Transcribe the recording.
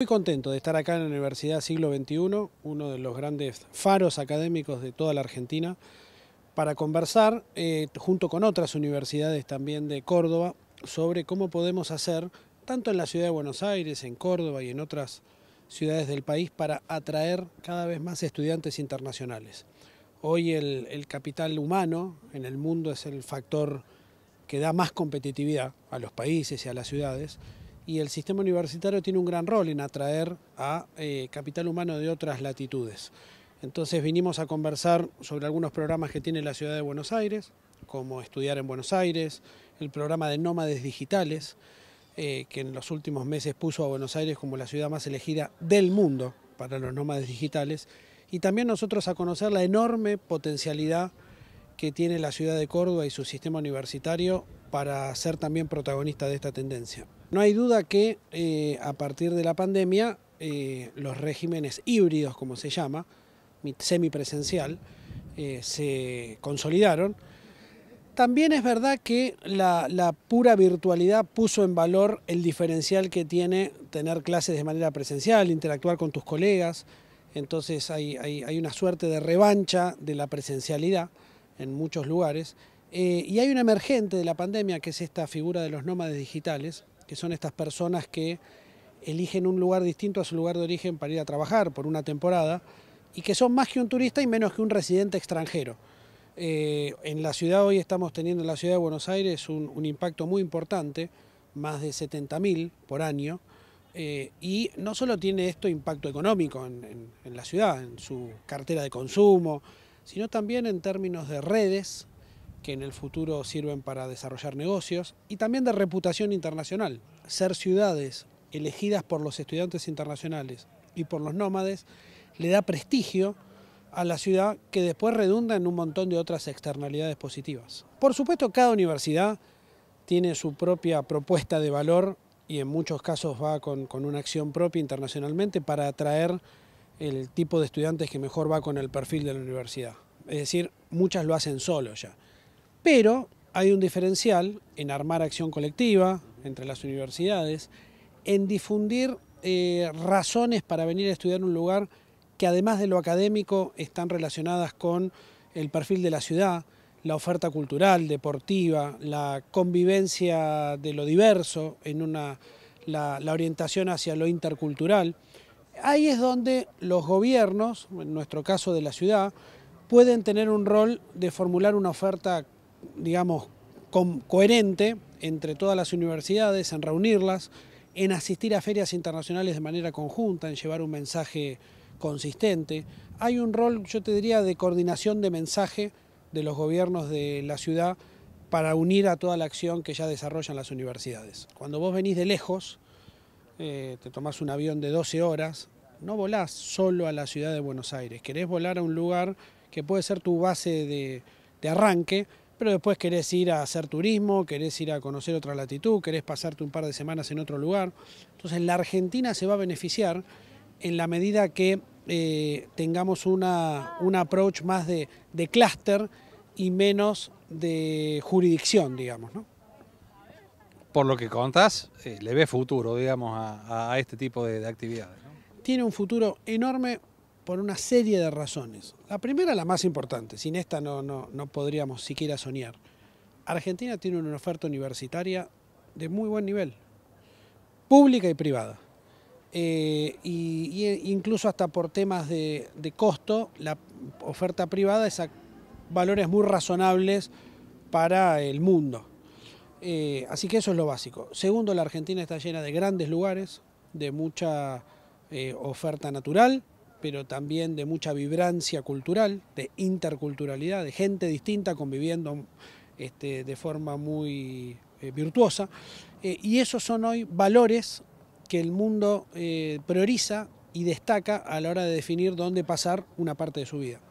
Muy contento de estar acá en la Universidad Siglo XXI, uno de los grandes faros académicos de toda la Argentina, para conversar eh, junto con otras universidades también de Córdoba sobre cómo podemos hacer, tanto en la ciudad de Buenos Aires, en Córdoba y en otras ciudades del país, para atraer cada vez más estudiantes internacionales. Hoy el capital humano en el mundo es el factor que da más competitividad a los países y a las ciudades, y el sistema universitario tiene un gran rol en atraer a eh, capital humano de otras latitudes. Entonces vinimos a conversar sobre algunos programas que tiene la ciudad de Buenos Aires, como Estudiar en Buenos Aires, el programa de Nómades Digitales, eh, que en los últimos meses puso a Buenos Aires como la ciudad más elegida del mundo para los nómades digitales, y también nosotros a conocer la enorme potencialidad que tiene la ciudad de Córdoba y su sistema universitario para ser también protagonista de esta tendencia. No hay duda que eh, a partir de la pandemia eh, los regímenes híbridos, como se llama, semipresencial, eh, se consolidaron. También es verdad que la, pura virtualidad puso en valor el diferencial que tiene tener clases de manera presencial, interactuar con tus colegas, entonces hay, una suerte de revancha de la presencialidad en muchos lugares. y hay una emergente de la pandemia que es esta figura de los nómades digitales, que son estas personas que eligen un lugar distinto a su lugar de origen para ir a trabajar por una temporada y que son más que un turista y menos que un residente extranjero. Eh, en la ciudad hoy estamos teniendo en la ciudad de Buenos Aires un, impacto muy importante, más de 70.000 por año, eh, y no solo tiene esto impacto económico en la ciudad, en su cartera de consumo, sino también en términos de redes que en el futuro sirven para desarrollar negocios, y también de reputación internacional. Ser ciudades elegidas por los estudiantes internacionales y por los nómades le da prestigio a la ciudad que después redunda en un montón de otras externalidades positivas. Por supuesto, cada universidad tiene su propia propuesta de valor y en muchos casos va con, con una acción propia internacionalmente para atraer el tipo de estudiantes que mejor va con el perfil de la universidad. Es decir, muchas lo hacen solo ya. Pero hay un diferencial en armar acción colectiva entre las universidades, en difundir eh, razones para venir a estudiar un lugar que además de lo académico están relacionadas con el perfil de la ciudad, la oferta cultural, deportiva, la convivencia de lo diverso, en la, la orientación hacia lo intercultural. Ahí es donde los gobiernos, en nuestro caso de la ciudad, pueden tener un rol de formular una oferta digamos, coherente entre todas las universidades, en reunirlas, en asistir a ferias internacionales de manera conjunta, en llevar un mensaje consistente. Hay un rol, yo te diría, de coordinación de mensaje de los gobiernos de la ciudad para unir a toda la acción que ya desarrollan las universidades. Cuando vos venís de lejos, eh, te tomás un avión de 12 horas, no volás solo a la ciudad de Buenos Aires, querés volar a un lugar que puede ser tu base de arranque, pero después querés ir a hacer turismo, querés ir a conocer otra latitud, querés pasarte un par de semanas en otro lugar. Entonces la Argentina se va a beneficiar en la medida que eh, tengamos una, un approach más de, clúster y menos de jurisdicción, digamos. ¿no? Por lo que contas, eh, le ve futuro, digamos, a, este tipo de, actividades. Tiene un futuro enorme por una serie de razones. La primera, la más importante, sin esta no, no, no podríamos siquiera soñar. Argentina tiene una oferta universitaria de muy buen nivel, pública y privada. Eh, y, incluso hasta por temas de, costo, la oferta privada es a valores muy razonables para el mundo. Eh, así que eso es lo básico. Segundo, la Argentina está llena de grandes lugares, de mucha eh, oferta natural, pero también de mucha vibrancia cultural, de interculturalidad, de gente distinta conviviendo este, de forma muy eh, virtuosa. Eh, y esos son hoy valores que el mundo eh, prioriza y destaca a la hora de definir dónde pasar una parte de su vida.